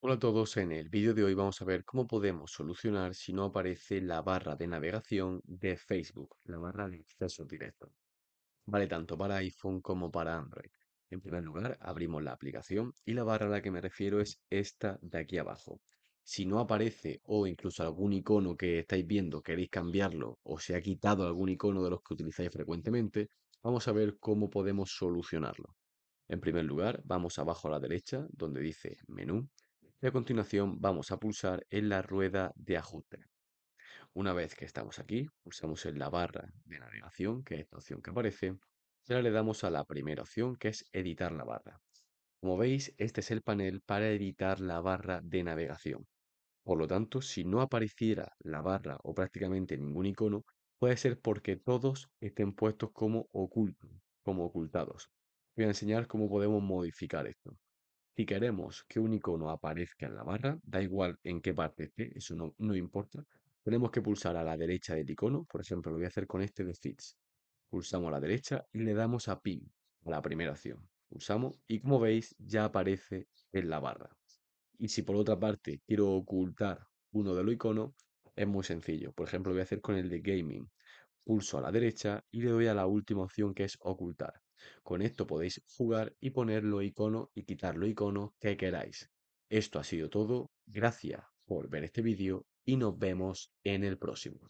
Hola a todos, en el vídeo de hoy vamos a ver cómo podemos solucionar si no aparece la barra de navegación de Facebook, la barra de acceso directo. Vale tanto para iPhone como para Android. En primer lugar, abrimos la aplicación y la barra a la que me refiero es esta de aquí abajo. Si no aparece o incluso algún icono que estáis viendo queréis cambiarlo o se ha quitado algún icono de los que utilizáis frecuentemente, vamos a ver cómo podemos solucionarlo. En primer lugar, vamos abajo a la derecha donde dice menú y a continuación vamos a pulsar en la rueda de ajuste. Una vez que estamos aquí, pulsamos en la barra de navegación, que es la opción que aparece, y ahora le damos a la primera opción, que es editar la barra. Como veis, este es el panel para editar la barra de navegación. Por lo tanto, si no apareciera la barra o prácticamente ningún icono, puede ser porque todos estén puestos como ocultos, como ocultados. Voy a enseñar cómo podemos modificar esto. Si queremos que un icono aparezca en la barra, da igual en qué parte esté, eso no, importa. Tenemos que pulsar a la derecha del icono, por ejemplo, lo voy a hacer con este de Fits. Pulsamos a la derecha y le damos a Pin, a la primera opción. Pulsamos y como veis ya aparece en la barra. Y si por otra parte quiero ocultar uno de los iconos, es muy sencillo. Por ejemplo, lo voy a hacer con el de Gaming pulso a la derecha y le doy a la última opción que es ocultar. Con esto podéis jugar y ponerlo icono y quitarlo icono que queráis. Esto ha sido todo, gracias por ver este vídeo y nos vemos en el próximo.